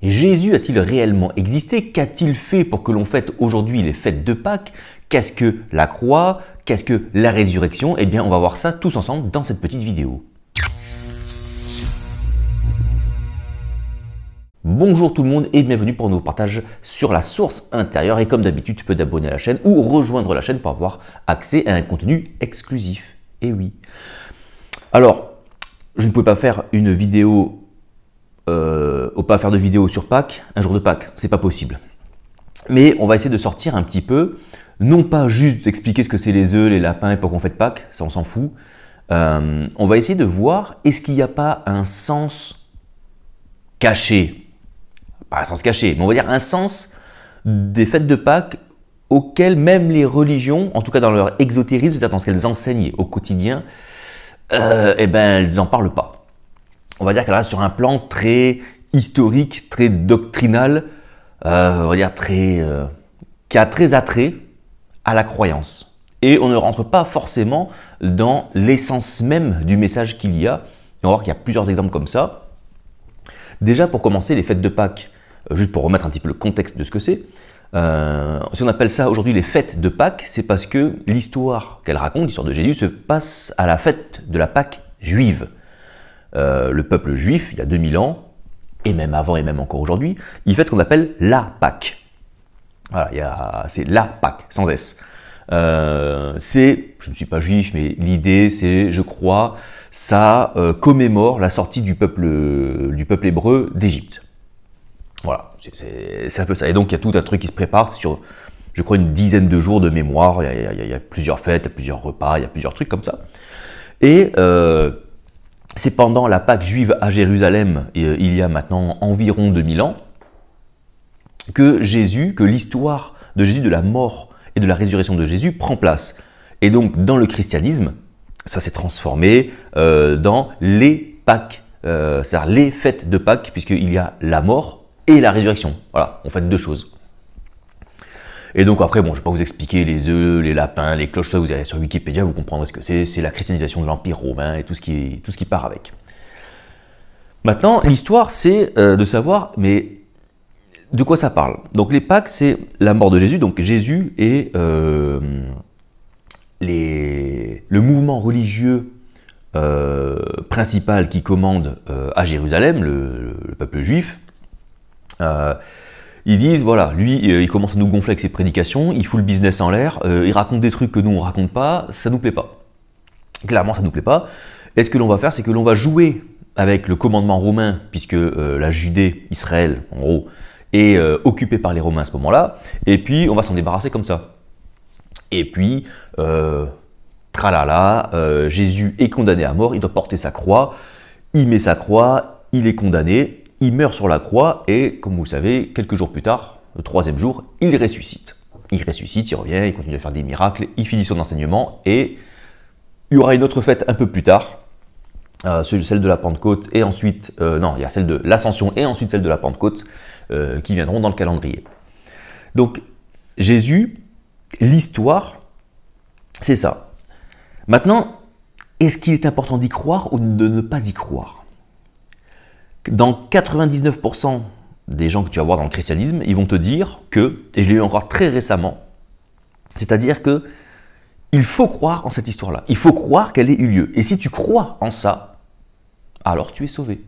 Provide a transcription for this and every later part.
Jésus a-t-il réellement existé Qu'a-t-il fait pour que l'on fête aujourd'hui les fêtes de Pâques Qu'est-ce que la croix Qu'est-ce que la résurrection Eh bien, on va voir ça tous ensemble dans cette petite vidéo. Bonjour tout le monde et bienvenue pour un nouveau partage sur la source intérieure. Et comme d'habitude, tu peux t'abonner à la chaîne ou rejoindre la chaîne pour avoir accès à un contenu exclusif. Et eh oui. Alors, je ne pouvais pas faire une vidéo euh, au pas faire de vidéo sur Pâques, un jour de Pâques, c'est pas possible. Mais on va essayer de sortir un petit peu, non pas juste expliquer ce que c'est les œufs, les lapins et pourquoi qu'on fait de Pâques, ça on s'en fout. Euh, on va essayer de voir est-ce qu'il n'y a pas un sens caché, pas un sens caché, mais on va dire un sens des fêtes de Pâques auxquelles même les religions, en tout cas dans leur exotérisme, c'est-à-dire dans ce qu'elles enseignent au quotidien, euh, eh ben, elles n'en parlent pas on va dire qu'elle reste sur un plan très historique, très doctrinal, euh, on va dire très, euh, qui a très attrait à la croyance. Et on ne rentre pas forcément dans l'essence même du message qu'il y a. Et on va voir qu'il y a plusieurs exemples comme ça. Déjà, pour commencer, les fêtes de Pâques, euh, juste pour remettre un petit peu le contexte de ce que c'est, si on appelle ça aujourd'hui les fêtes de Pâques, c'est parce que l'histoire qu'elle raconte, l'histoire de Jésus, se passe à la fête de la Pâque juive. Euh, le peuple juif, il y a 2000 ans, et même avant et même encore aujourd'hui, il fait ce qu'on appelle la Pâque. Voilà, c'est la Pâque, sans S. Euh, c'est, je ne suis pas juif, mais l'idée, c'est, je crois, ça euh, commémore la sortie du peuple, du peuple hébreu d'Égypte. Voilà, c'est un peu ça. Et donc, il y a tout un truc qui se prépare sur, je crois, une dizaine de jours de mémoire. Il y a, plusieurs fêtes, plusieurs repas, il y a plusieurs trucs comme ça. Et c'est pendant la Pâque juive à Jérusalem, euh, il y a maintenant environ 2000 ans, que Jésus, que l'histoire de Jésus, de la mort et de la résurrection de Jésus prend place. Et donc dans le christianisme, ça s'est transformé euh, dans les Pâques, euh, c'est-à-dire les fêtes de Pâques, puisqu'il y a la mort et la résurrection. Voilà, on fait deux choses. Et donc après, bon, je vais pas vous expliquer les œufs, les lapins, les cloches, ça vous allez sur Wikipédia, vous comprendrez ce que c'est, c'est la christianisation de l'Empire romain et tout ce qui, part avec. Maintenant, l'histoire, c'est euh, de savoir, mais de quoi ça parle Donc les Pâques, c'est la mort de Jésus, donc Jésus est euh, le mouvement religieux euh, principal qui commande à Jérusalem, le peuple juif, ils disent, voilà, lui, euh, il commence à nous gonfler avec ses prédications, il fout le business en l'air, euh, il raconte des trucs que nous, on raconte pas, ça nous plaît pas. Clairement, ça nous plaît pas. Et ce que l'on va faire, c'est que l'on va jouer avec le commandement romain, puisque euh, la Judée, Israël, en gros, est occupée par les Romains à ce moment-là, et puis on va s'en débarrasser comme ça. Et puis, tralala, Jésus est condamné à mort, il doit porter sa croix, il met sa croix, il est condamné, il meurt sur la croix et, comme vous le savez, quelques jours plus tard, le troisième jour, il ressuscite. Il ressuscite, il revient, il continue à faire des miracles, il finit son enseignement et il y aura une autre fête un peu plus tard, euh, celle de la Pentecôte et ensuite, euh, non, il y a celle de l'Ascension et ensuite celle de la Pentecôte euh, qui viendront dans le calendrier. Donc, Jésus, l'histoire, c'est ça. Maintenant, est-ce qu'il est important d'y croire ou de ne pas y croire dans 99% des gens que tu vas voir dans le christianisme, ils vont te dire que, et je l'ai eu encore très récemment, c'est-à-dire que il faut croire en cette histoire-là. Il faut croire qu'elle ait eu lieu. Et si tu crois en ça, alors tu es sauvé.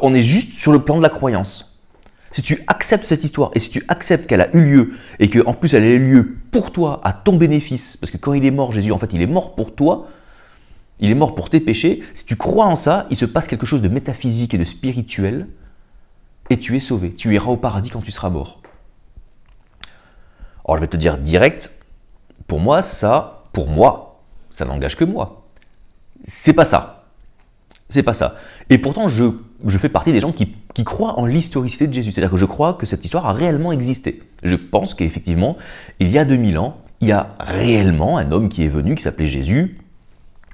On est juste sur le plan de la croyance. Si tu acceptes cette histoire et si tu acceptes qu'elle a eu lieu et qu'en plus elle a eu lieu pour toi, à ton bénéfice, parce que quand il est mort, Jésus, en fait, il est mort pour toi, il est mort pour tes péchés. Si tu crois en ça, il se passe quelque chose de métaphysique et de spirituel, et tu es sauvé. Tu iras au paradis quand tu seras mort. Alors je vais te dire direct, pour moi, ça, pour moi, ça n'engage que moi. C'est pas ça. C'est pas ça. Et pourtant, je, fais partie des gens qui, qui croient en l'historicité de Jésus. C'est-à-dire que je crois que cette histoire a réellement existé. Je pense qu'effectivement, il y a 2000 ans, il y a réellement un homme qui est venu, qui s'appelait Jésus,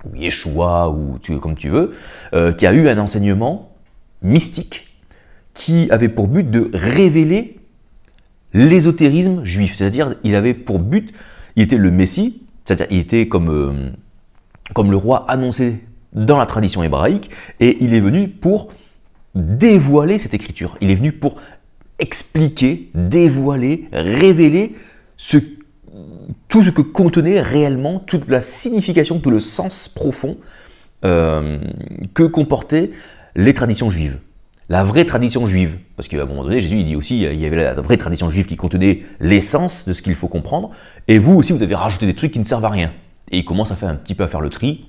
ou Yeshua, ou tu, comme tu veux, euh, qui a eu un enseignement mystique qui avait pour but de révéler l'ésotérisme juif. C'est-à-dire, il avait pour but, il était le Messie, c'est-à-dire, il était comme, euh, comme le roi annoncé dans la tradition hébraïque, et il est venu pour dévoiler cette écriture. Il est venu pour expliquer, dévoiler, révéler ce tout ce que contenait réellement, toute la signification, tout le sens profond euh, que comportaient les traditions juives. La vraie tradition juive. Parce qu'à un moment donné, Jésus dit aussi, il y avait la vraie tradition juive qui contenait l'essence de ce qu'il faut comprendre, et vous aussi, vous avez rajouté des trucs qui ne servent à rien. Et il commence à faire un petit peu à faire le tri,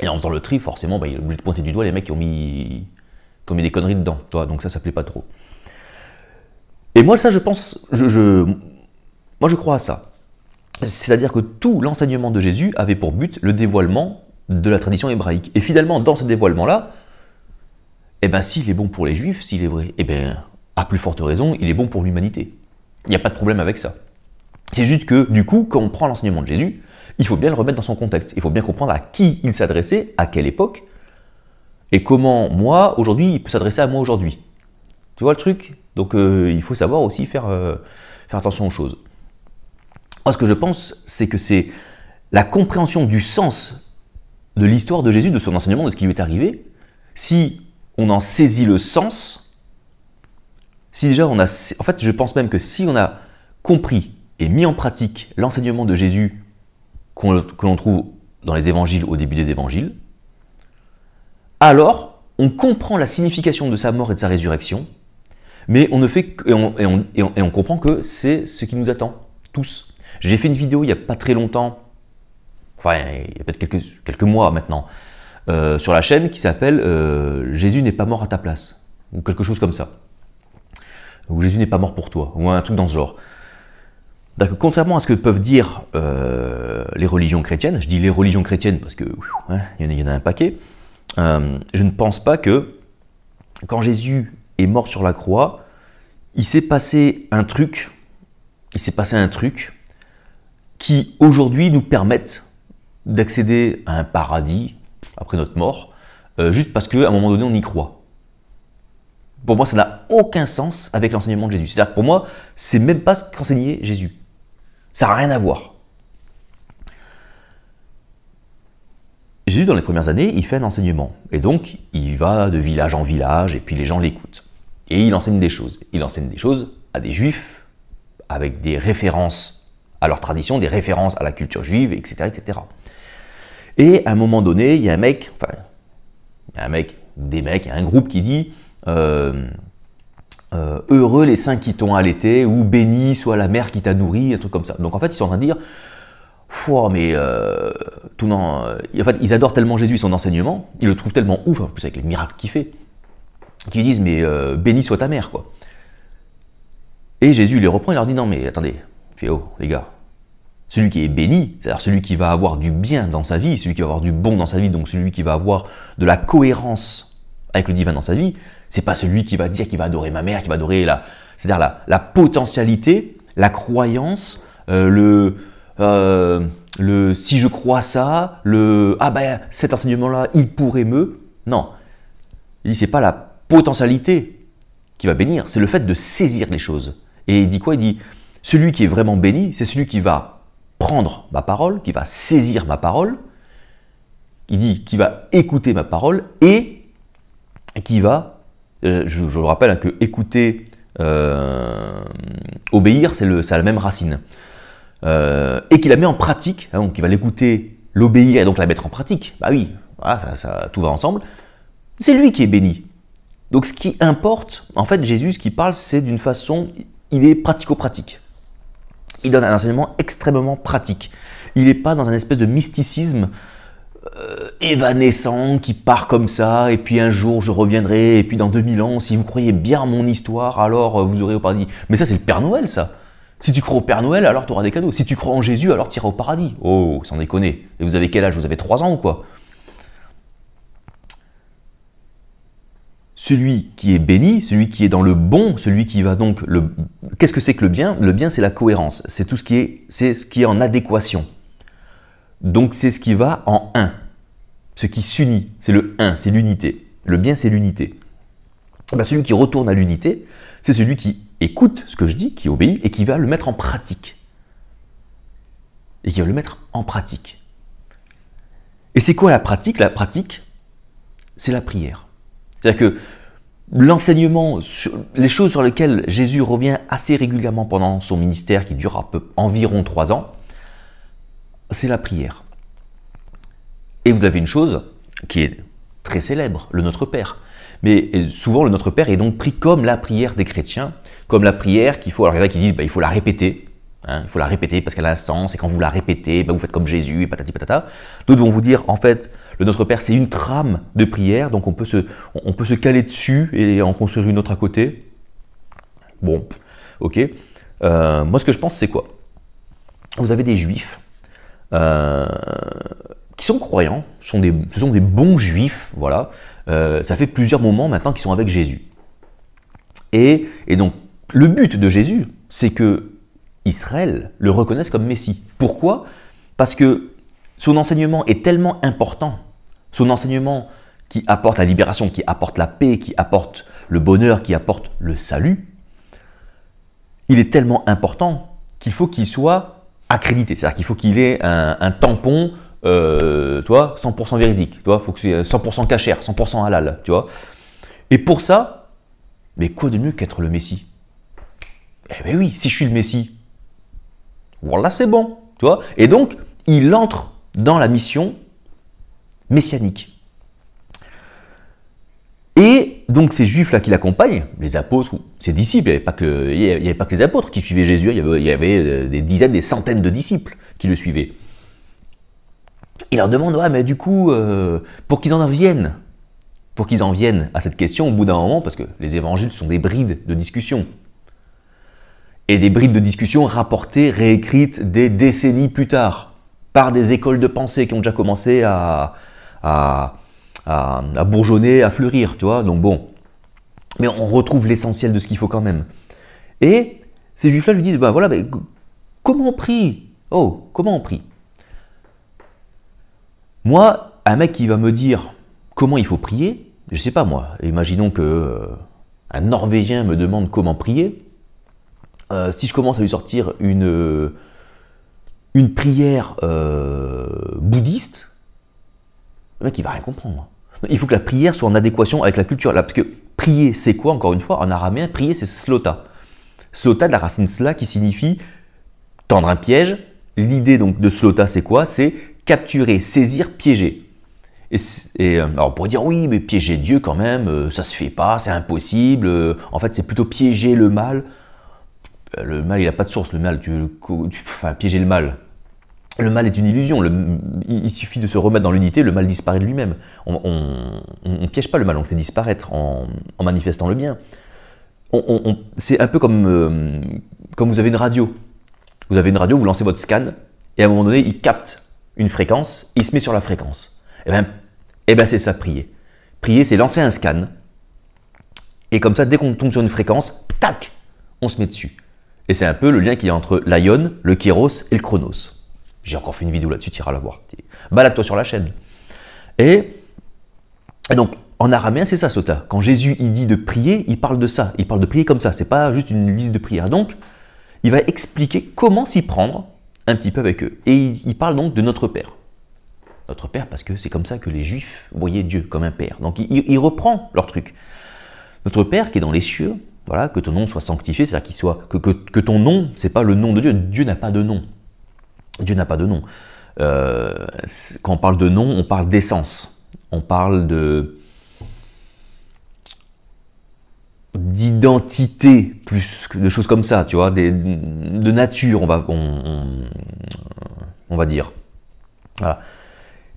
et en faisant le tri, forcément, bah, il est obligé de pointer du doigt les mecs qui ont mis, des conneries dedans. Toi. Donc ça, ça plaît pas trop. Et moi, ça, je pense, je, moi, je crois à ça. C'est-à-dire que tout l'enseignement de Jésus avait pour but le dévoilement de la tradition hébraïque. Et finalement, dans ce dévoilement-là, eh ben, s'il est bon pour les juifs, s'il est vrai, eh bien, à plus forte raison, il est bon pour l'humanité. Il n'y a pas de problème avec ça. C'est juste que, du coup, quand on prend l'enseignement de Jésus, il faut bien le remettre dans son contexte. Il faut bien comprendre à qui il s'adressait, à quelle époque, et comment moi, aujourd'hui, il peut s'adresser à moi aujourd'hui. Tu vois le truc Donc, euh, il faut savoir aussi faire, euh, faire attention aux choses. Moi, ce que je pense, c'est que c'est la compréhension du sens de l'histoire de Jésus, de son enseignement, de ce qui lui est arrivé. Si on en saisit le sens, si déjà on a... En fait, je pense même que si on a compris et mis en pratique l'enseignement de Jésus que l'on trouve dans les évangiles au début des évangiles, alors on comprend la signification de sa mort et de sa résurrection, mais on ne fait et on, on comprend que c'est ce qui nous attend tous. J'ai fait une vidéo il n'y a pas très longtemps, enfin il y a peut-être quelques, mois maintenant, euh, sur la chaîne qui s'appelle euh, Jésus n'est pas mort à ta place, ou quelque chose comme ça. Ou Jésus n'est pas mort pour toi, ou un truc dans ce genre. contrairement à ce que peuvent dire euh, les religions chrétiennes, je dis les religions chrétiennes parce que il y, en a un paquet, je ne pense pas que quand Jésus est mort sur la croix, il s'est passé un truc, il s'est passé un truc qui aujourd'hui nous permettent d'accéder à un paradis après notre mort, euh, juste parce qu'à un moment donné on y croit. Pour moi, ça n'a aucun sens avec l'enseignement de Jésus. C'est-à-dire que pour moi, c'est même pas ce qu'enseignait Jésus. Ça n'a rien à voir. Jésus, dans les premières années, il fait un enseignement. Et donc, il va de village en village, et puis les gens l'écoutent. Et il enseigne des choses. Il enseigne des choses à des juifs, avec des références à leur tradition, des références à la culture juive, etc. etc. Et à un moment donné, il y a un mec, enfin, il y a un mec, des mecs, il y a un groupe qui dit euh, euh, Heureux les saints qui t'ont allaité, ou béni soit la mère qui t'a nourri, un truc comme ça. Donc en fait, ils sont en train de dire mais euh, tout non. En fait, ils adorent tellement Jésus et son enseignement, ils le trouvent tellement ouf, en plus avec les miracles qu'il fait, qu'ils disent Mais béni soit ta mère, quoi. Et Jésus les reprend, il leur dit Non, mais attendez, oh les gars, celui qui est béni, c'est-à-dire celui qui va avoir du bien dans sa vie, celui qui va avoir du bon dans sa vie, donc celui qui va avoir de la cohérence avec le divin dans sa vie, c'est pas celui qui va dire qu'il va adorer ma mère, qu'il va adorer la, c'est-à-dire la, la, potentialité, la croyance, euh, le, euh, le si je crois ça, le ah ben cet enseignement-là, il pourrait me. Non, il dit c'est pas la potentialité qui va bénir, c'est le fait de saisir les choses. Et il dit quoi Il dit celui qui est vraiment béni, c'est celui qui va prendre ma parole, qui va saisir ma parole, il dit qui va écouter ma parole et qui va, euh, je, le rappelle hein, que écouter, euh, obéir, c'est la même racine, euh, et qui la met en pratique, hein, donc qui va l'écouter, l'obéir et donc la mettre en pratique. Bah oui, ça, tout va ensemble. C'est lui qui est béni. Donc ce qui importe, en fait, Jésus, ce parle, c'est d'une façon, il est pratico-pratique il donne un enseignement extrêmement pratique. Il n'est pas dans un espèce de mysticisme euh, évanescent qui part comme ça, et puis un jour je reviendrai, et puis dans 2000 ans, si vous croyez bien mon histoire, alors euh, vous aurez au paradis. Mais ça, c'est le Père Noël, ça. Si tu crois au Père Noël, alors tu auras des cadeaux. Si tu crois en Jésus, alors tu iras au paradis. Oh, sans déconner. Et vous avez quel âge Vous avez 3 ans ou quoi Celui qui est béni, celui qui est dans le bon, celui qui va donc le... Qu'est-ce que c'est que le bien Le bien, c'est la cohérence. C'est tout ce qui est, c'est ce qui est en adéquation. Donc c'est ce qui va en un. Ce qui s'unit, c'est le un, c'est l'unité. Le bien, c'est l'unité. Bah, celui qui retourne à l'unité, c'est celui qui écoute ce que je dis, qui obéit et qui va le mettre en pratique. Et qui va le mettre en pratique. Et c'est quoi la pratique La pratique, c'est la prière. C'est-à-dire que l'enseignement, les choses sur lesquelles Jésus revient assez régulièrement pendant son ministère qui dure à peu, environ trois ans, c'est la prière. Et vous avez une chose qui est très célèbre, le Notre Père. Mais souvent, le Notre Père est donc pris comme la prière des chrétiens, comme la prière qu'il faut. Alors il y en a qui disent, bah, il faut la répéter. Hein, il faut la répéter parce qu'elle a un sens, et quand vous la répétez, bah, vous faites comme Jésus, et patati patata. D'autres vont vous dire, en fait, notre Père, c'est une trame de prière, donc on peut, se, on peut se caler dessus et en construire une autre à côté. Bon, ok. Euh, moi, ce que je pense, c'est quoi Vous avez des juifs euh, qui sont croyants, sont des, ce sont des bons juifs, voilà. Euh, ça fait plusieurs moments maintenant qu'ils sont avec Jésus. Et, et donc, le but de Jésus, c'est que Israël le reconnaisse comme Messie. Pourquoi Parce que son enseignement est tellement important son enseignement qui apporte la libération, qui apporte la paix, qui apporte le bonheur, qui apporte le salut, il est tellement important qu'il faut qu'il soit accrédité. C'est-à-dire qu'il faut qu'il ait un, tampon, euh, toi, 100% véridique, toi faut que c'est 100% euh, cachère, 100% halal, tu vois. Et pour ça, mais quoi de mieux qu'être le Messie Eh bien oui, si je suis le Messie, voilà, c'est bon, tu vois. Et donc, il entre dans la mission messianique. Et donc ces juifs-là qui l'accompagnent, les apôtres, ses disciples, il n'y avait, avait, pas que les apôtres qui suivaient Jésus, il y, avait, il y avait euh, des dizaines, des centaines de disciples qui le suivaient. Il leur demande, ouais, mais du coup, euh, pour qu'ils en viennent, pour qu'ils en viennent à cette question au bout d'un moment, parce que les évangiles sont des brides de discussion, et des brides de discussion rapportées, réécrites des décennies plus tard, par des écoles de pensée qui ont déjà commencé à, à, bourgeonner, à fleurir, tu vois. Donc bon, mais on retrouve l'essentiel de ce qu'il faut quand même. Et ces juifs-là lui disent, ben voilà, mais bah, comment on prie Oh, comment on prie Moi, un mec qui va me dire comment il faut prier, je sais pas moi, imaginons que euh, un Norvégien me demande comment prier, euh, si je commence à lui sortir une, euh, une prière bouddhiste, le mec, il va rien comprendre. Il faut que la prière soit en adéquation avec la culture. Là, parce que prier, c'est quoi, encore une fois En araméen, prier, c'est slota. Slota de la racine sla qui signifie tendre un piège. L'idée donc de slota, c'est quoi C'est capturer, saisir, piéger. Et, euh, alors on pourrait dire oui, mais piéger Dieu quand même, euh, ça se fait pas, c'est impossible. Euh, en fait, c'est plutôt piéger le mal. Le mal, il n'a pas de source. Le mal, tu, tu enfin, piéger le mal, le mal est une illusion. il, suffit de se remettre dans l'unité, le mal disparaît de lui-même. On ne piège pas le mal, on le fait disparaître en, manifestant le bien. c'est un peu comme, euh, comme vous avez une radio. Vous avez une radio, vous lancez votre scan, et à un moment donné, il capte une fréquence, il se met sur la fréquence. Eh bien, eh ben c'est ça, prier. Prier, c'est lancer un scan, et comme ça, dès qu'on tombe sur une fréquence, tac, on se met dessus. Et c'est un peu le lien qu'il y a entre l'ion, le kéros et le chronos. J'ai encore fait une vidéo là-dessus, tu iras la voir. Balade-toi sur la chaîne. Et, donc, en araméen, c'est ça, Sota. Quand Jésus il dit de prier, il parle de ça. Il parle de prier comme ça. C'est pas juste une liste de prières. Donc, il va expliquer comment s'y prendre un petit peu avec eux. Et il, parle donc de notre Père. Notre Père, parce que c'est comme ça que les Juifs voyaient Dieu comme un Père. Donc, il, reprend leur truc. Notre Père qui est dans les cieux, voilà, que ton nom soit sanctifié, c'est-à-dire qu'il soit que, que, que ton nom, c'est pas le nom de Dieu. Dieu n'a pas de nom. Dieu n'a pas de nom. Euh, quand on parle de nom, on parle d'essence. On parle de d'identité plus que de choses comme ça, tu vois, de nature, on va, on, va dire.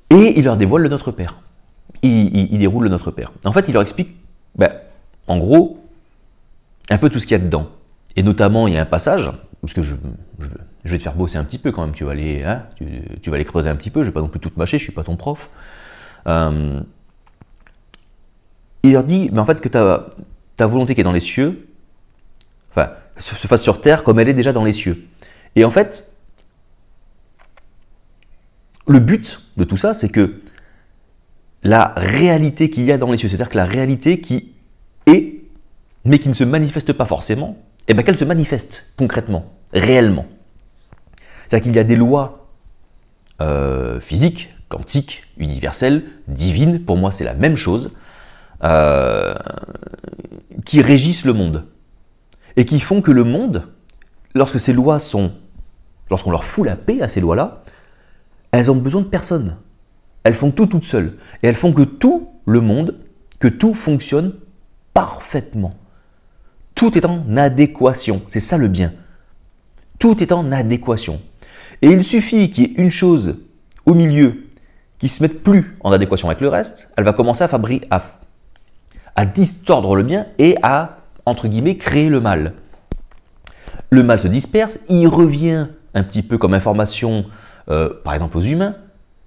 Et il leur dévoile le Notre Père. Il, déroule le Notre Père. En fait, il leur explique, ben, en gros, un peu tout ce qu'il y a dedans. Et notamment, il y a un passage, parce que je, veux je vais te faire bosser un petit peu quand même, tu vas aller, hein, tu, vas les creuser un petit peu, je ne vais pas non plus tout te mâcher, je ne suis pas ton prof. Euh, il leur dit, mais en fait, que ta, volonté qui est dans les cieux, enfin, se, fasse sur terre comme elle est déjà dans les cieux. Et en fait, le but de tout ça, c'est que la réalité qu'il y a dans les cieux, c'est-à-dire que la réalité qui est, mais qui ne se manifeste pas forcément, eh bien qu'elle se manifeste concrètement, réellement. C'est-à-dire qu'il y a des lois euh, physiques, quantiques, universelles, divines, pour moi c'est la même chose, euh, qui régissent le monde. Et qui font que le monde, lorsque ces lois sont... lorsqu'on leur fout la paix à ces lois-là, elles ont besoin de personne. Elles font tout toutes seules. Et elles font que tout le monde, que tout fonctionne parfaitement. Tout est en adéquation. C'est ça le bien. Tout est en adéquation. Et il suffit qu'il y ait une chose au milieu qui se mette plus en adéquation avec le reste, elle va commencer à, à, distordre le bien et à, entre guillemets, créer le mal. Le mal se disperse, il revient un petit peu comme information, euh, par exemple aux humains,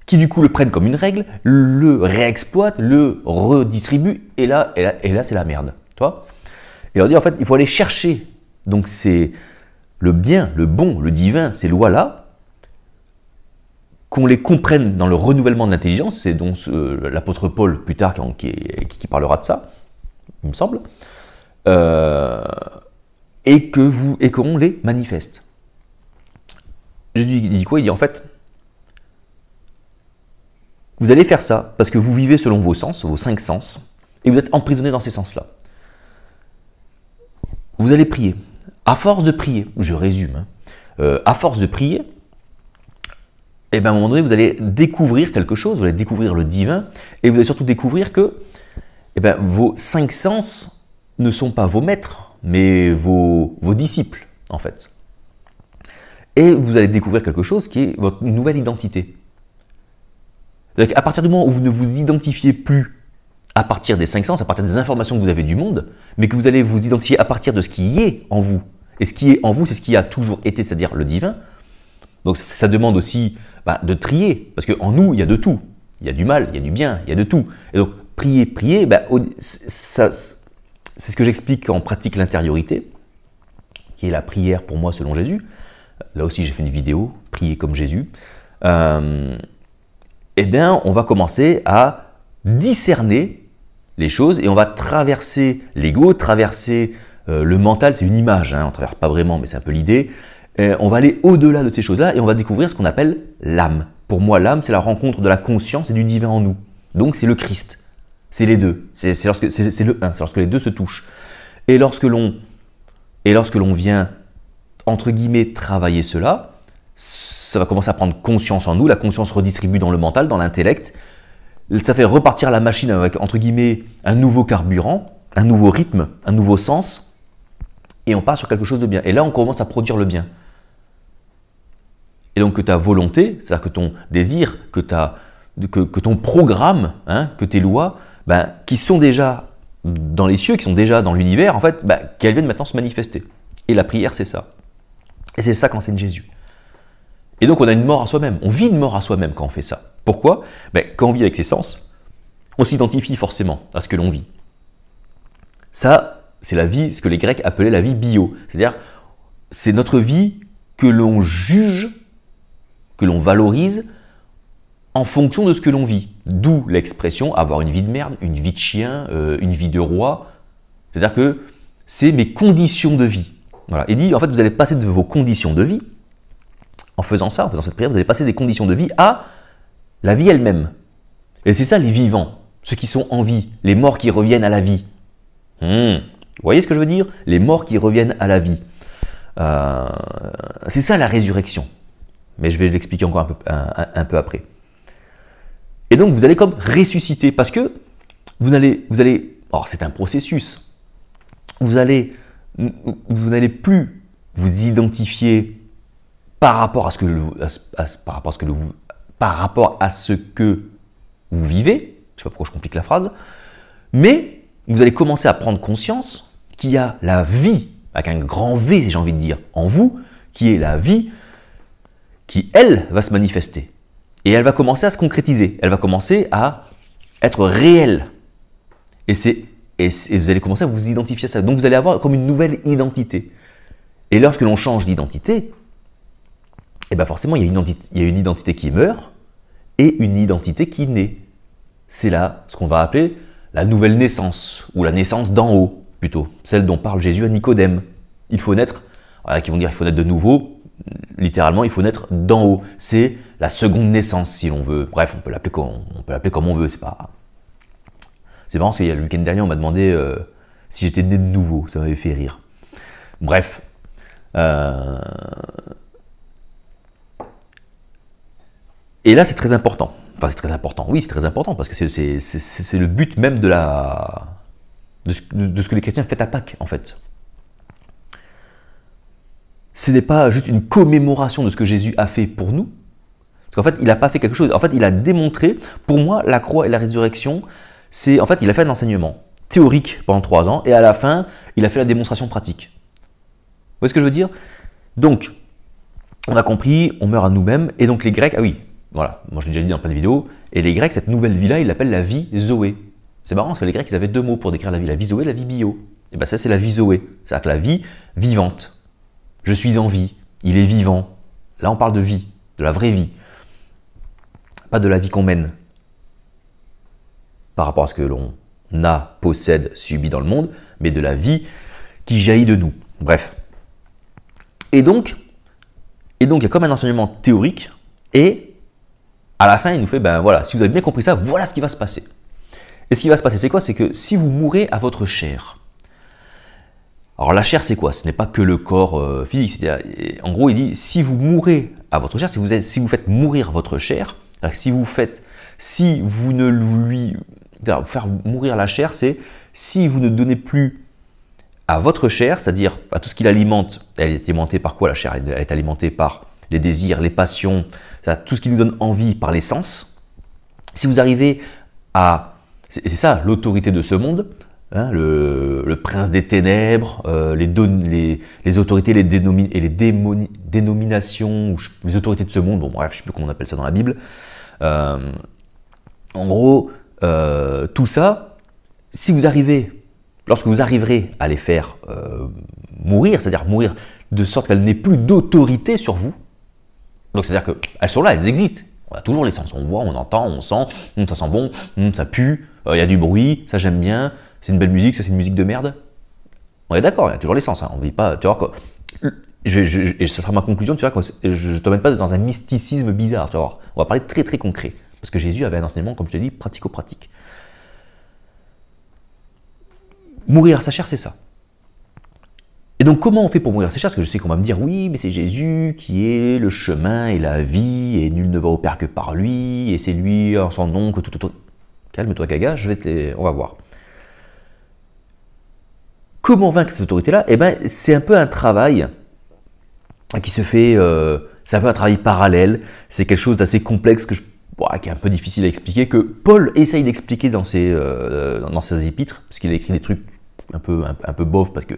qui du coup le prennent comme une règle, le réexploitent, le redistribuent, et là, et là, c'est la merde. Toi et on dit en fait, il faut aller chercher donc c'est le bien, le bon, le divin, ces lois-là, qu'on les comprenne dans le renouvellement de l'intelligence, c'est donc euh, l'apôtre Paul plus tard qui, parlera de ça, il me semble, euh, et que vous et qu'on les manifeste. Jésus dit quoi Il dit en fait, vous allez faire ça parce que vous vivez selon vos sens, vos cinq sens, et vous êtes emprisonné dans ces sens-là. Vous allez prier. À force de prier, je résume, hein, euh, à force de prier, et eh bien à un moment donné, vous allez découvrir quelque chose, vous allez découvrir le divin, et vous allez surtout découvrir que eh ben, vos cinq sens ne sont pas vos maîtres, mais vos, vos disciples, en fait. Et vous allez découvrir quelque chose qui est votre nouvelle identité. Donc, à partir du moment où vous ne vous identifiez plus à partir des cinq sens, à partir des informations que vous avez du monde, mais que vous allez vous identifier à partir de ce qui y est en vous. Et ce qui est en vous, c'est ce qui a toujours été, c'est-à-dire le divin, donc ça demande aussi bah, de trier, parce qu'en nous, il y a de tout. Il y a du mal, il y a du bien, il y a de tout. Et donc, prier, prier, bah, c'est ce que j'explique en pratique l'intériorité, qui est la prière pour moi selon Jésus. Là aussi, j'ai fait une vidéo, prier comme Jésus. Euh, eh bien, on va commencer à discerner les choses et on va traverser l'ego, traverser euh, le mental. C'est une image, hein, on ne traverse pas vraiment, mais c'est un peu l'idée. Euh, on va aller au-delà de ces choses-là et on va découvrir ce qu'on appelle l'âme. Pour moi, l'âme, c'est la rencontre de la conscience et du divin en nous. Donc c'est le Christ. C'est les deux. C'est le un. C'est lorsque les deux se touchent. Et lorsque l'on et lorsque l'on vient entre guillemets travailler cela, ça va commencer à prendre conscience en nous. La conscience redistribue dans le mental, dans l'intellect. Ça fait repartir la machine avec entre guillemets un nouveau carburant, un nouveau rythme, un nouveau sens, et on part sur quelque chose de bien. Et là, on commence à produire le bien et donc que ta volonté, c'est-à-dire que ton désir, que, ta, que, que ton programme, hein, que tes lois, ben, qui sont déjà dans les cieux, qui sont déjà dans l'univers, en fait, ben, qu'elles viennent maintenant se manifester. Et la prière, c'est ça. Et c'est ça qu'enseigne Jésus. Et donc on a une mort à soi-même, on vit une mort à soi-même quand on fait ça. Pourquoi ben, Quand on vit avec ses sens, on s'identifie forcément à ce que l'on vit. Ça, c'est la vie, ce que les Grecs appelaient la vie bio. C'est-à-dire, c'est notre vie que l'on juge que l'on valorise en fonction de ce que l'on vit. D'où l'expression avoir une vie de merde, une vie de chien, euh, une vie de roi. C'est-à-dire que c'est mes conditions de vie. Voilà. Et dit, en fait, vous allez passer de vos conditions de vie, en faisant ça, en faisant cette prière, vous allez passer des conditions de vie à la vie elle-même. Et c'est ça les vivants, ceux qui sont en vie, les morts qui reviennent à la vie. Hmm. Vous voyez ce que je veux dire Les morts qui reviennent à la vie. Euh, c'est ça la résurrection. Mais je vais l'expliquer encore un peu, après. Et donc vous allez comme ressusciter parce que vous allez, vous oh, c'est un processus. Vous n'allez plus vous identifier par rapport à ce que, par rapport à ce que par rapport à ce que vous vivez. Je ne sais pas pourquoi je complique la phrase, mais vous allez commencer à prendre conscience qu'il y a la vie avec un grand V, si j'ai envie de dire, en vous, qui est la vie qui, elle, va se manifester. Et elle va commencer à se concrétiser, elle va commencer à être réelle. Et, c'est, vous allez commencer à vous identifier à ça. Donc vous allez avoir comme une nouvelle identité. Et lorsque l'on change d'identité, eh bien forcément, il y, a une identité, qui meurt et une identité qui naît. C'est là ce qu'on va appeler la nouvelle naissance, ou la naissance d'en haut, plutôt, celle dont parle Jésus à Nicodème. Il faut naître, qui vont dire il faut naître de nouveau, littéralement, il faut naître d'en haut. C'est la seconde naissance, si l'on veut. Bref, on peut l'appeler comme, on peut l'appeler comme on veut, c'est pas... C'est marrant, y a le week-end dernier, on m'a demandé euh, si j'étais né de nouveau. Ça m'avait fait rire. Bref. Euh, et là, c'est très important. Enfin, c'est très important. Oui, c'est très important, parce que c'est le but même de la... De ce, que les chrétiens font à Pâques, en fait ce n'est pas juste une commémoration de ce que Jésus a fait pour nous. Parce qu'en fait, il n'a pas fait quelque chose. En fait, il a démontré, pour moi, la croix et la résurrection, c'est en fait, il a fait un enseignement théorique pendant trois ans, et à la fin, il a fait la démonstration pratique. Vous voyez ce que je veux dire Donc, on a compris, on meurt à nous-mêmes, et donc les Grecs, ah oui, voilà, moi je l'ai déjà dit dans plein de vidéos, et les Grecs, cette nouvelle vie-là, ils l'appellent la vie Zoé. C'est marrant parce que les Grecs, ils avaient deux mots pour décrire la vie, la vie Zoé, la vie bio. Et eh bien ça, c'est la vie Zoé, c'est-à-dire la vie vivante. Je suis en vie, il est vivant. Là, on parle de vie, de la vraie vie, pas de la vie qu'on mène par rapport à ce que l'on a, possède, subit dans le monde, mais de la vie qui jaillit de nous. Bref. Et donc, et donc, il y a comme un enseignement théorique, et à la fin, il nous fait, ben voilà, si vous avez bien compris ça, voilà ce qui va se passer. Et ce qui va se passer, c'est quoi C'est que si vous mourrez à votre chair, alors la chair, c'est quoi Ce n'est pas que le corps euh, physique. En gros, il dit, si vous mourrez à votre chair, si vous, faites mourir votre chair, si vous faites, si vous ne lui... Faire mourir la chair, c'est si vous ne donnez plus à votre chair, c'est-à-dire à tout ce qui l'alimente, elle est alimentée par quoi la chair Elle est alimentée par les désirs, les passions, tout ce qui nous donne envie par l'essence. Si vous arrivez à... C'est ça l'autorité de ce monde, Hein, le, prince des ténèbres, euh, les, autorités les et les dénominations, les autorités de ce monde, bon bref, je ne sais plus comment on appelle ça dans la Bible. Euh, en gros, euh, tout ça, si vous arrivez, lorsque vous arriverez à les faire mourir, c'est-à-dire mourir de sorte qu'elles n'aient plus d'autorité sur vous, donc c'est-à-dire qu'elles sont là, elles existent, on a toujours les sens, on voit, on entend, on sent, hmm, ça sent bon, hmm, ça pue, il y a du bruit, ça j'aime bien, c'est une belle musique, ça c'est une musique de merde. On est d'accord, il y a toujours l'essence. Hein. On vit pas, tu vois quoi. et ce sera ma conclusion, tu vois, quoi, je ne t'emmène pas dans un mysticisme bizarre, tu vois, On va parler très très concret. Parce que Jésus avait un enseignement, comme je te dis, pratico-pratique. Mourir à sa chair, c'est ça. Et donc, comment on fait pour mourir à sa chair Parce que je sais qu'on va me dire, oui, mais c'est Jésus qui est le chemin et la vie, et nul ne va au Père que par lui, et c'est lui en son nom que tout. Calme-toi, Gaga, je vais te... on va voir. Comment vaincre ces autorités-là et eh ben, c'est un peu un travail qui se fait, euh, c'est un peu un travail parallèle, c'est quelque chose d'assez complexe que je, qui est un peu difficile à expliquer, que Paul essaye d'expliquer dans ses, euh, dans ses épîtres, parce qu'il a écrit des trucs un peu, un, peu bof, parce que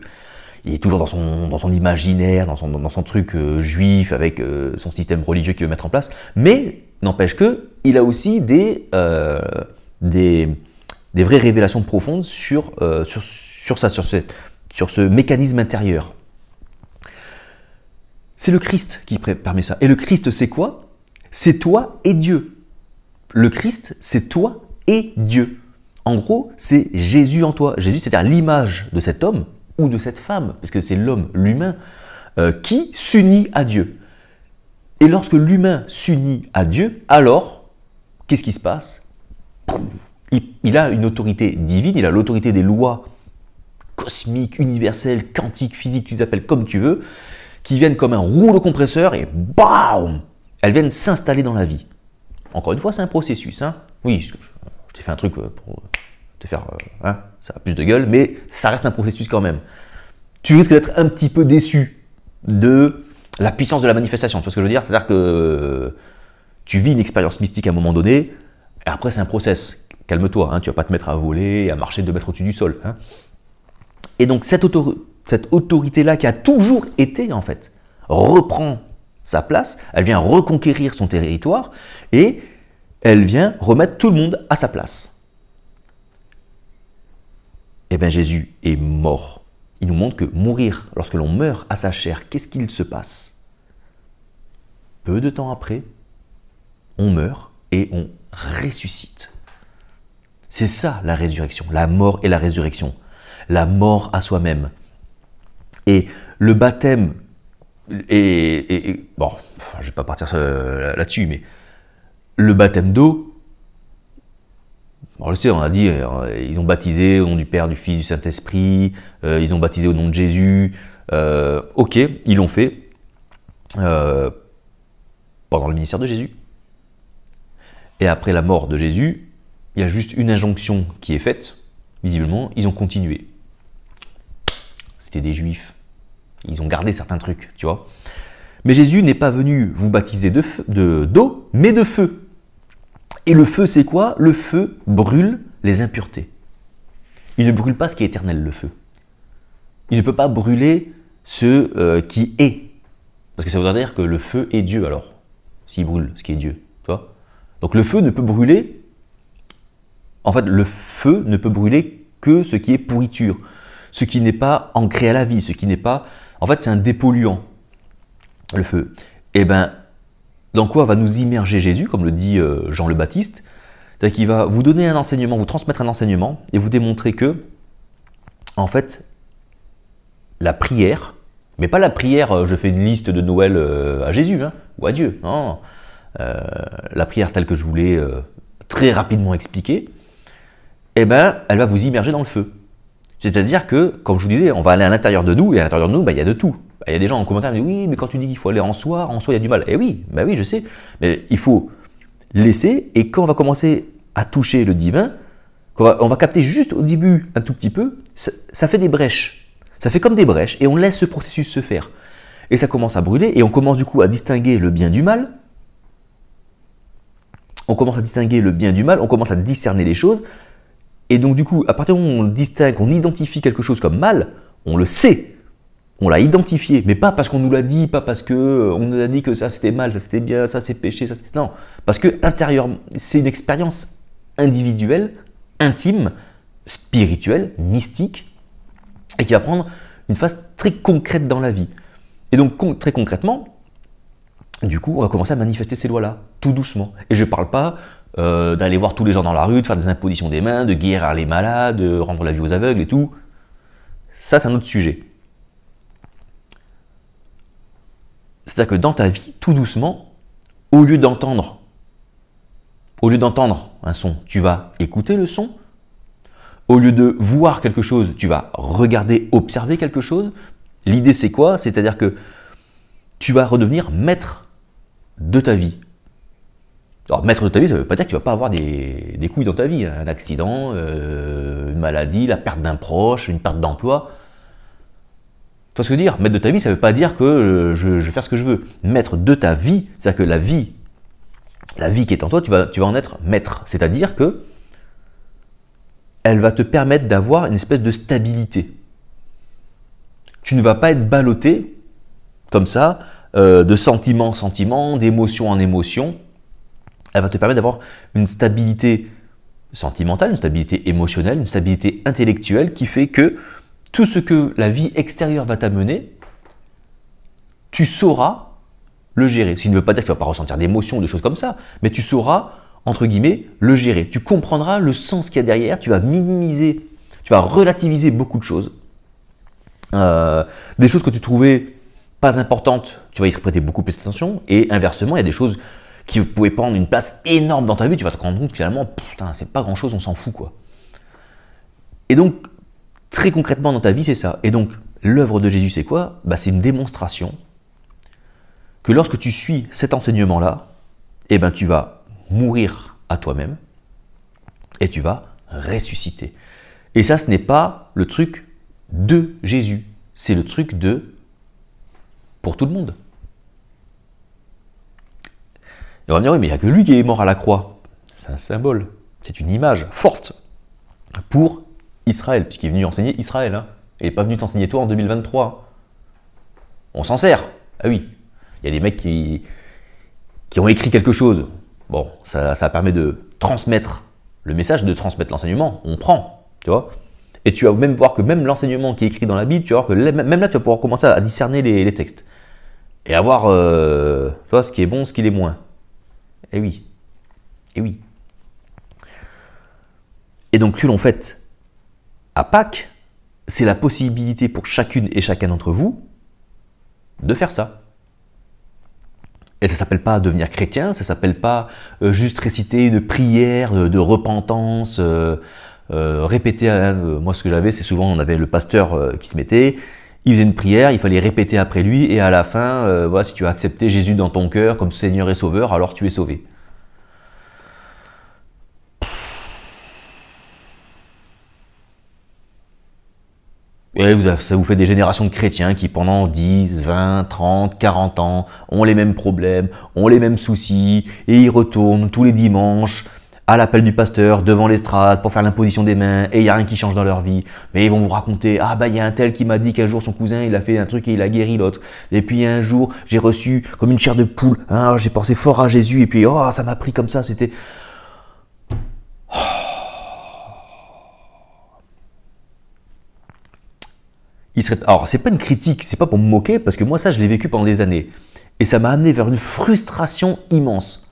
il est toujours dans son, dans son imaginaire, dans son, dans son truc euh, juif, avec son système religieux qu'il veut mettre en place. Mais n'empêche que, il a aussi des, des, vraies révélations profondes sur, sur, sur ça, sur ce, sur ce mécanisme intérieur. C'est le Christ qui permet ça. Et le Christ, c'est quoi C'est toi et Dieu. Le Christ, c'est toi et Dieu. En gros, c'est Jésus en toi. Jésus, c'est-à-dire l'image de cet homme ou de cette femme, parce que c'est l'homme, l'humain, euh, qui s'unit à Dieu. Et lorsque l'humain s'unit à Dieu, alors, qu'est-ce qui se passe il a une autorité divine, il a l'autorité des lois cosmique, universel, quantique, physique, tu les appelles comme tu veux, qui viennent comme un rouleau compresseur et BAM Elles viennent s'installer dans la vie. Encore une fois, c'est un processus. Hein oui, je, t'ai fait un truc euh, pour euh, te faire. Euh, hein, ça a plus de gueule, mais ça reste un processus quand même. Tu risques d'être un petit peu déçu de la puissance de la manifestation. Tu vois ce que je veux dire C'est-à-dire que tu vis une expérience mystique à un moment donné, et après, c'est un process. Calme-toi, hein, tu vas pas te mettre à voler à marcher de mètres au-dessus du sol. Hein. Et donc cette, autorité-là qui a toujours été en fait, reprend sa place, elle vient reconquérir son territoire et elle vient remettre tout le monde à sa place. Eh bien Jésus est mort. Il nous montre que mourir, lorsque l'on meurt à sa chair, qu'est-ce qu'il se passe Peu de temps après, on meurt et on ressuscite. C'est ça la résurrection, la mort et la résurrection la mort à soi-même. Et le baptême, et, bon, je vais pas partir euh, là-dessus, mais le baptême d'eau, on le sait, on a dit, euh, ils ont baptisé au nom du Père, du Fils, du Saint-Esprit, euh, ils ont baptisé au nom de Jésus, ok, ils l'ont fait pendant le ministère de Jésus. Et après la mort de Jésus, il y a juste une injonction qui est faite, visiblement, ils ont continué des juifs. Ils ont gardé certains trucs, tu vois. Mais Jésus n'est pas venu vous baptiser de d'eau, mais de feu. Et le feu, c'est quoi Le feu brûle les impuretés. Il ne brûle pas ce qui est éternel, le feu. Il ne peut pas brûler ce euh, qui est. Parce que ça voudrait dire que le feu est Dieu, alors, s'il brûle ce qui est Dieu. vois. Donc le feu ne peut brûler. En fait, le feu ne peut brûler que ce qui est pourriture ce qui n'est pas ancré à la vie, ce qui n'est pas... En fait, c'est un dépolluant, le feu. Et eh bien, dans quoi va nous immerger Jésus, comme le dit euh, Jean le Baptiste C'est-à-dire qu'il va vous donner un enseignement, vous transmettre un enseignement, et vous démontrer que, en fait, la prière, mais pas la prière, euh, je fais une liste de Noël euh, à Jésus, hein, ou à Dieu, non, la prière telle que je voulais très rapidement expliquer, eh ben, elle va vous immerger dans le feu. C'est-à-dire que, comme je vous disais, on va aller à l'intérieur de nous, et à l'intérieur de nous, bah, il y a de tout. Bah, il y a des gens en commentaire qui disent Oui, mais quand tu dis qu'il faut aller en soi, en soi, il y a du mal. Eh oui, bah oui, je sais. Mais il faut laisser, et quand on va commencer à toucher le divin, on va, capter juste au début un tout petit peu, ça fait des brèches. Ça fait comme des brèches, et on laisse ce processus se faire. Et ça commence à brûler, et on commence du coup à distinguer le bien du mal, on commence à distinguer le bien du mal, on commence à discerner les choses, et donc du coup, à partir moment où on distingue, on identifie quelque chose comme mal, on le sait, on l'a identifié, mais pas parce qu'on nous l'a dit, pas parce que euh, on nous a dit que ça c'était mal, ça c'était bien, ça c'est péché, ça c'est... non, parce que intérieurement, c'est une expérience individuelle, intime, spirituelle, mystique, et qui va prendre une phase très concrète dans la vie. Et donc très concrètement, du coup, on va commencer à manifester ces lois-là, tout doucement. Et je ne parle pas euh, d'aller voir tous les gens dans la rue, de faire des impositions des mains, de guérir les malades, de rendre la vie aux aveugles et tout. Ça, c'est un autre sujet. C'est-à-dire que dans ta vie, tout doucement, au lieu d'entendre, au lieu d'entendre un son, tu vas écouter le son. Au lieu de voir quelque chose, tu vas regarder, observer quelque chose. L'idée, c'est quoi C'est-à-dire que tu vas redevenir maître de ta vie. Alors, maître de ta vie, ça ne veut pas dire que tu ne vas pas avoir des, couilles dans ta vie. Hein. Un accident, euh, une maladie, la perte d'un proche, une perte d'emploi. Tu vois ce que je veux dire Maître de ta vie, ça ne veut pas dire que euh, je, vais faire ce que je veux. Maître de ta vie, c'est-à-dire que la vie, la vie qui est en toi, tu vas, tu vas en être maître. C'est-à-dire que elle va te permettre d'avoir une espèce de stabilité. Tu ne vas pas être ballotté comme ça, euh, de sentiment en sentiment, d'émotion en émotion elle va te permettre d'avoir une stabilité sentimentale, une stabilité émotionnelle, une stabilité intellectuelle qui fait que tout ce que la vie extérieure va t'amener, tu sauras le gérer. Ce qui ne veut pas dire que tu ne vas pas ressentir d'émotions, des choses comme ça, mais tu sauras, entre guillemets, le gérer. Tu comprendras le sens qu'il y a derrière, tu vas minimiser, tu vas relativiser beaucoup de choses. Euh, des choses que tu trouvais pas importantes, tu vas y prêter beaucoup plus d'attention, et inversement, il y a des choses qui pouvait prendre une place énorme dans ta vie, tu vas te rendre compte finalement, putain, c'est pas grand chose, on s'en fout quoi. Et donc, très concrètement dans ta vie, c'est ça. Et donc, l'œuvre de Jésus, c'est quoi bah, C'est une démonstration que lorsque tu suis cet enseignement-là, eh ben, tu vas mourir à toi-même et tu vas ressusciter. Et ça, ce n'est pas le truc de Jésus, c'est le truc de pour tout le monde on va dire, oui, mais il n'y a que lui qui est mort à la croix. C'est un symbole, c'est une image forte pour Israël, puisqu'il est venu enseigner Israël. Hein. Il n'est pas venu t'enseigner toi en 2023. On s'en sert. Ah oui. Il y a des mecs qui, qui ont écrit quelque chose. Bon, ça, permet de transmettre le message, de transmettre l'enseignement. On prend, tu vois. Et tu vas même voir que même l'enseignement qui est écrit dans la Bible, tu vas que même là, tu vas pouvoir commencer à discerner les, textes Et à voir, euh, ce qui est bon, ce qui est moins. Et eh oui. et eh oui. Et donc, tu l'en fait à Pâques, c'est la possibilité pour chacune et chacun d'entre vous de faire ça. Et ça ne s'appelle pas devenir chrétien, ça s'appelle pas euh, juste réciter une prière de, repentance, euh, euh, répéter. Hein, moi, ce que j'avais, c'est souvent on avait le pasteur qui se mettait il faisait une prière, il fallait répéter après lui, et à la fin, euh, si tu as accepté Jésus dans ton cœur comme Seigneur et Sauveur, alors tu es sauvé. ça vous fait des générations de chrétiens qui pendant 10, 20, 30, 40 ans ont les mêmes problèmes, ont les mêmes soucis, et ils retournent tous les dimanches, à l'appel du pasteur, devant l'estrade, pour faire l'imposition des mains, et il n'y a rien qui change dans leur vie. Mais ils vont vous raconter, ah bah il y a un tel qui m'a dit qu'un jour son cousin, il a fait un truc et il a guéri l'autre. Et puis un jour, j'ai reçu comme une chair de poule, hein, oh, j'ai pensé fort à Jésus, et puis oh, ça m'a pris comme ça, c'était... Oh. Il serait... Alors, c'est pas une critique, c'est pas pour me moquer, parce que moi, ça, je l'ai vécu pendant des années. Et ça m'a amené vers une frustration immense.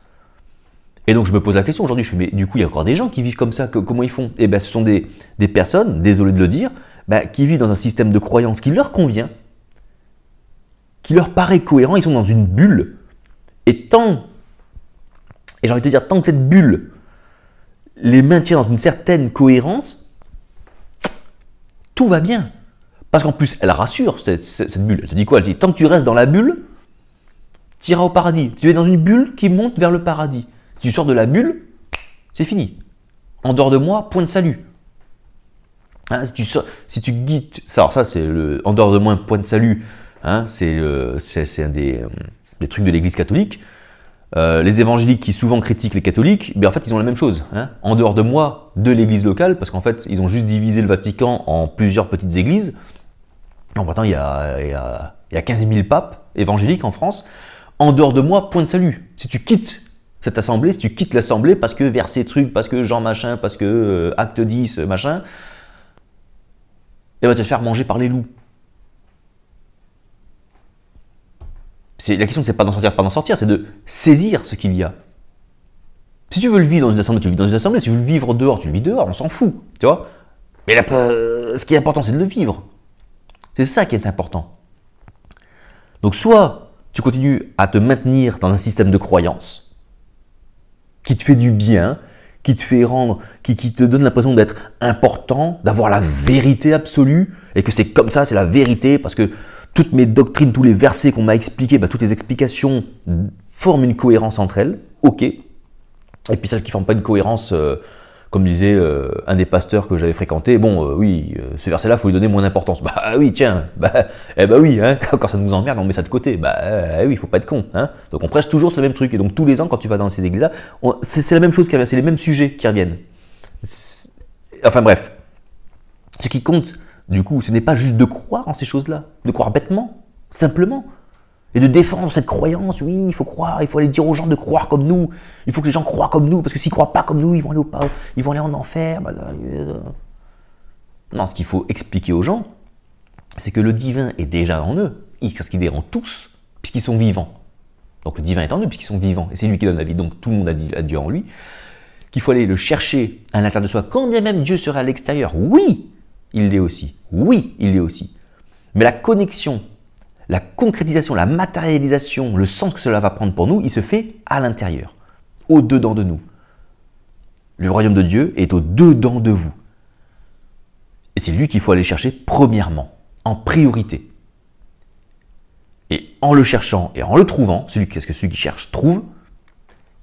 Et donc je me pose la question aujourd'hui, je me dis, mais du coup il y a encore des gens qui vivent comme ça, comment ils font Et eh bien ce sont des, personnes, désolé de le dire, bah, qui vivent dans un système de croyance qui leur convient, qui leur paraît cohérent, ils sont dans une bulle. Et tant, et j'ai envie de dire, tant que cette bulle les maintient dans une certaine cohérence, tout va bien. Parce qu'en plus, elle rassure cette, bulle. Elle te dit quoi Elle dit, tant que tu restes dans la bulle, tu iras au paradis. Tu es dans une bulle qui monte vers le paradis tu sors de la bulle, c'est fini. En dehors de moi, point de salut. Hein, si, tu sors, si tu guides, ça, alors ça c'est le en dehors de moi, point de salut, hein, c'est un euh, des, trucs de l'Église catholique. Euh, les évangéliques qui souvent critiquent les catholiques, ben en fait ils ont la même chose. Hein. En dehors de moi, de l'Église locale, parce qu'en fait ils ont juste divisé le Vatican en plusieurs petites églises. En bretant, il y il il y 15 000 papes évangéliques en France. En dehors de moi, point de salut. Si tu quittes cette assemblée, si tu quittes l'assemblée parce que verset truc, parce que Jean machin, parce que euh, acte 10 euh, machin, et eh ben, va te faire manger par les loups. La question, c'est pas d'en sortir, pas d'en sortir, c'est de saisir ce qu'il y a. Si tu veux le vivre dans une assemblée, tu le vis dans une assemblée. Si tu veux le vivre dehors, tu le vis dehors, on s'en fout, tu vois. Mais ce qui est important, c'est de le vivre. C'est ça qui est important. Donc soit tu continues à te maintenir dans un système de croyance, qui te fait du bien, qui te fait rendre, qui, te donne l'impression d'être important, d'avoir la vérité absolue, et que c'est comme ça, c'est la vérité, parce que toutes mes doctrines, tous les versets qu'on m'a expliqués, bah, toutes les explications forment une cohérence entre elles, ok. Et puis celles qui ne forment pas une cohérence, euh, comme disait euh, un des pasteurs que j'avais fréquenté, bon, euh, oui, euh, ce verset-là, faut lui donner moins d'importance. Bah ah oui, tiens, bah, eh bah oui, quand hein, ça nous emmerde, on met ça de côté. Bah eh oui, ne faut pas être con. Hein. Donc on prêche toujours ce le même truc. Et donc tous les ans, quand tu vas dans ces églises-là, c'est la même chose qui revient, c'est les mêmes sujets qui reviennent. Enfin bref. Ce qui compte, du coup, ce n'est pas juste de croire en ces choses-là, de croire bêtement, simplement, et de défendre cette croyance, oui, il faut croire, il faut aller dire aux gens de croire comme nous. Il faut que les gens croient comme nous, parce que s'ils croient pas comme nous, ils vont aller, au pas, ils vont aller en enfer. Bah, bah, euh. Non, ce qu'il faut expliquer aux gens, c'est que le divin est déjà en eux, parce qu'il est en tous, puisqu'ils sont vivants. Donc le divin est en eux, puisqu'ils sont vivants. Et c'est lui qui donne la vie, donc tout le monde a, Dieu en lui. Qu'il faut aller le chercher à l'intérieur de soi, quand bien même Dieu serait à l'extérieur. Oui, il l'est aussi. Oui, il l'est aussi. Mais la connexion la concrétisation, la matérialisation, le sens que cela va prendre pour nous, il se fait à l'intérieur, au-dedans de nous. Le royaume de Dieu est au-dedans de vous. Et c'est lui qu'il faut aller chercher premièrement, en priorité. Et en le cherchant et en le trouvant, celui, qu'est-ce que celui qui cherche trouve,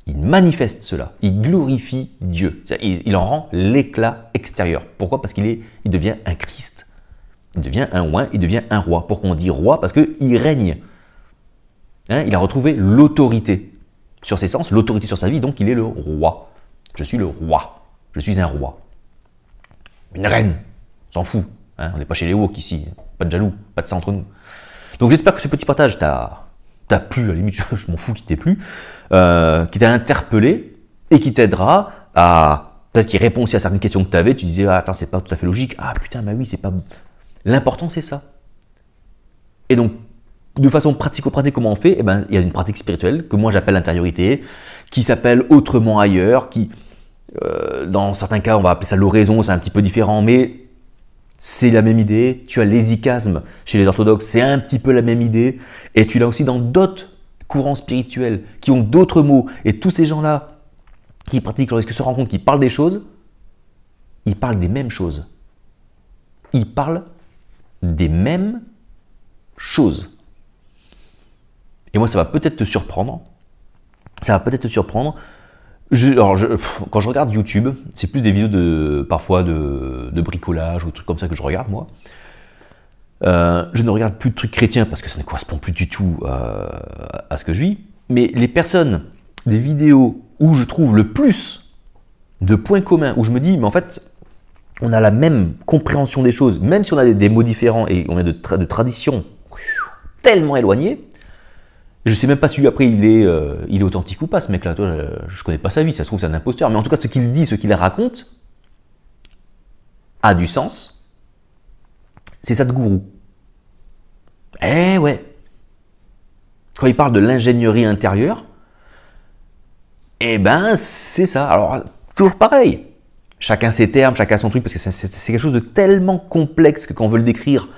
il manifeste cela, il glorifie Dieu, il, en rend l'éclat extérieur. Pourquoi Parce qu'il il devient un Christ. Il devient un roi. il devient un roi. Pourquoi on dit roi Parce qu'il règne. Hein, il a retrouvé l'autorité sur ses sens, l'autorité sur sa vie, donc il est le roi. Je suis le roi. Je suis un roi. Une reine. S'en fout. Hein, on n'est pas chez les woke ici. Pas de jaloux, pas de ça entre nous. Donc j'espère que ce petit partage t'a plu, à la limite, je m'en fous qu'il t'ait plu, euh, qui t'a interpellé et qui t'aidera à. Peut-être qu'il répond aussi à certaines questions que tu avais. Tu disais, ah, attends, c'est pas tout à fait logique. Ah putain, bah oui, c'est pas L'important, c'est ça. Et donc, de façon pratico-pratique, comment on fait eh ben, Il y a une pratique spirituelle que moi j'appelle l'intériorité, qui s'appelle autrement ailleurs, qui, euh, dans certains cas, on va appeler ça l'oraison, c'est un petit peu différent, mais c'est la même idée. Tu as l'hésicasme chez les orthodoxes, c'est un petit peu la même idée. Et tu l'as aussi dans d'autres courants spirituels qui ont d'autres mots. Et tous ces gens-là qui pratiquent lorsqu'ils se rencontrent, qui parlent des choses, ils parlent des mêmes choses. Ils parlent des mêmes choses. Et moi, ça va peut-être te surprendre. Ça va peut-être te surprendre. quand je regarde YouTube, c'est plus des vidéos de, parfois de, bricolage ou trucs comme ça que je regarde moi. Euh, je ne regarde plus de trucs chrétiens parce que ça ne correspond plus du tout à ce que je vis. Mais les personnes, des vidéos où je trouve le plus de points communs, où je me dis, mais en fait, on a la même compréhension des choses, même si on a des, mots différents et on a de, traditions tellement éloignées, je ne sais même pas si après il est, euh, il authentique ou pas, ce mec-là. Euh, je, ne connais pas sa vie, ça se trouve c'est un imposteur. Mais en tout cas, ce qu'il dit, ce qu'il raconte, a du sens. C'est ça de gourou. Eh ouais. Quand il parle de l'ingénierie intérieure, eh ben c'est ça. Alors toujours pareil. Chacun ses termes, chacun son truc, parce que c'est quelque chose de tellement complexe que quand on veut le décrire,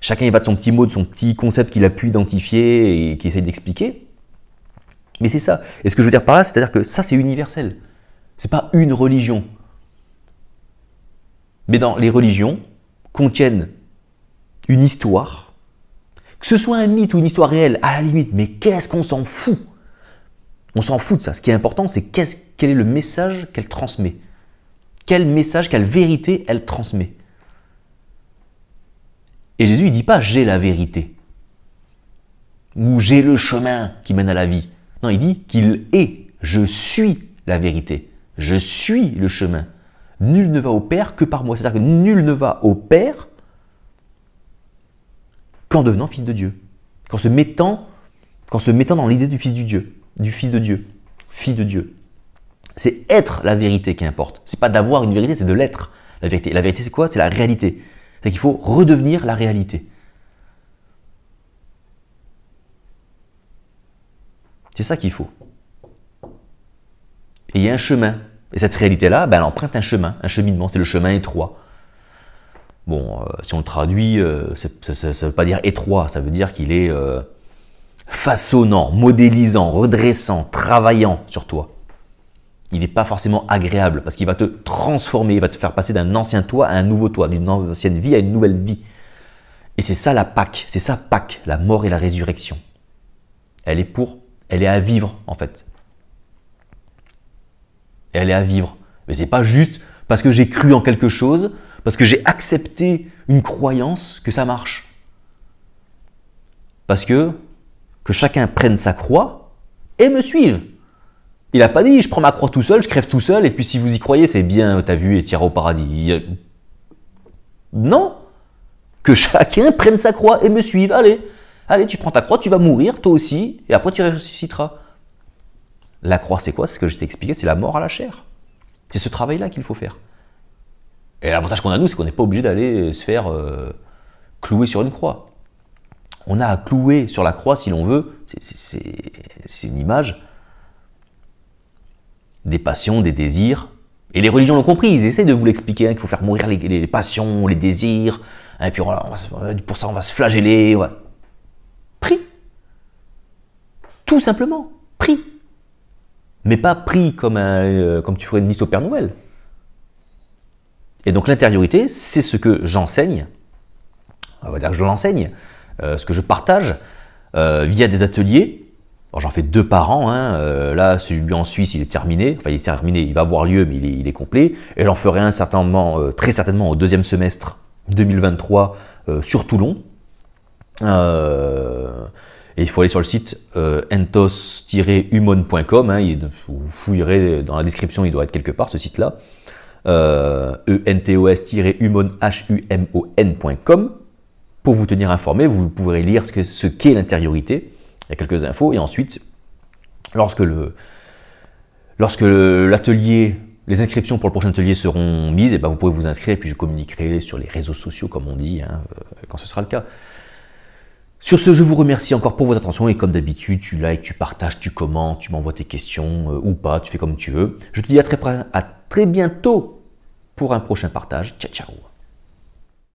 chacun il va de son petit mot, de son petit concept qu'il a pu identifier et qu'il essaye d'expliquer. Mais c'est ça. Et ce que je veux dire par là, c'est-à-dire que ça, c'est universel. C'est pas une religion. Mais dans les religions contiennent une histoire, que ce soit un mythe ou une histoire réelle, à la limite, mais qu'est-ce qu'on s'en fout On s'en fout de ça. Ce qui est important, c'est quel est le message qu'elle transmet. Quel message, quelle vérité elle transmet Et Jésus, il dit pas j'ai la vérité ou j'ai le chemin qui mène à la vie. Non, il dit qu'il est, je suis la vérité, je suis le chemin. Nul ne va au Père que par moi. C'est-à-dire que nul ne va au Père qu'en devenant fils de Dieu, qu'en se mettant, se mettant dans l'idée du fils de Dieu, du fils de Dieu, fille de Dieu. C'est être la vérité qui importe. C'est pas d'avoir une vérité, c'est de l'être. La vérité, c'est quoi C'est la réalité. C'est qu'il faut redevenir la réalité. C'est ça qu'il faut. Et il y a un chemin. Et cette réalité-là, ben, elle emprunte un chemin, un cheminement. C'est le chemin étroit. Bon, euh, si on le traduit, euh, ça ne veut pas dire étroit, ça veut dire qu'il est euh, façonnant, modélisant, redressant, travaillant sur toi il n'est pas forcément agréable parce qu'il va te transformer, il va te faire passer d'un ancien toi à un nouveau toi, d'une ancienne vie à une nouvelle vie. Et c'est ça la Pâque, c'est ça Pâque, la mort et la résurrection. Elle est pour, elle est à vivre en fait. elle est à vivre. Mais c'est pas juste parce que j'ai cru en quelque chose, parce que j'ai accepté une croyance que ça marche. Parce que que chacun prenne sa croix et me suive. Il n'a pas dit je prends ma croix tout seul, je crève tout seul, et puis si vous y croyez, c'est bien, t'as vu, et tira au paradis. Non Que chacun prenne sa croix et me suive. Allez, allez, tu prends ta croix, tu vas mourir, toi aussi, et après tu ressusciteras. La croix, c'est quoi C'est ce que je t'ai expliqué, c'est la mort à la chair. C'est ce travail-là qu'il faut faire. Et l'avantage qu'on a, nous, c'est qu'on n'est pas obligé d'aller se faire euh, clouer sur une croix. On a à clouer sur la croix, si l'on veut, c'est une image, des passions, des désirs. Et les religions l'ont compris, ils essaient de vous l'expliquer, hein, qu'il faut faire mourir les, passions, les désirs, et hein, puis pour ça on va se flageller. Ouais. Prie. Tout simplement, prie. Mais pas prie comme, euh, comme tu ferais une liste au Père Noël. Et donc l'intériorité, c'est ce que j'enseigne, on va dire que je l'enseigne, euh, ce que je partage euh, via des ateliers j'en fais deux par an. là hein. euh, là, celui en Suisse, il est terminé. Enfin, il est terminé, il va avoir lieu, mais il est, complet. Et j'en ferai un certainement, euh, très certainement au deuxième semestre 2023 euh, sur Toulon. et il faut aller sur le site entos-humon.com. Hein. vous fouillerez dans la description, il doit être quelque part ce site-là. entos-humon.com e pour vous tenir informé. Vous pourrez lire ce qu'est l'intériorité il y a quelques infos. Et ensuite, lorsque le, lorsque l'atelier, les inscriptions pour le prochain atelier seront mises, et ben vous pouvez vous inscrire, et puis je communiquerai sur les réseaux sociaux, comme on dit, hein, euh, quand ce sera le cas. Sur ce, je vous remercie encore pour votre attention et comme d'habitude, tu likes, tu partages, tu commentes, tu m'envoies tes questions euh, ou pas, tu fais comme tu veux. Je te dis à très, à très bientôt pour un prochain partage. Ciao, ciao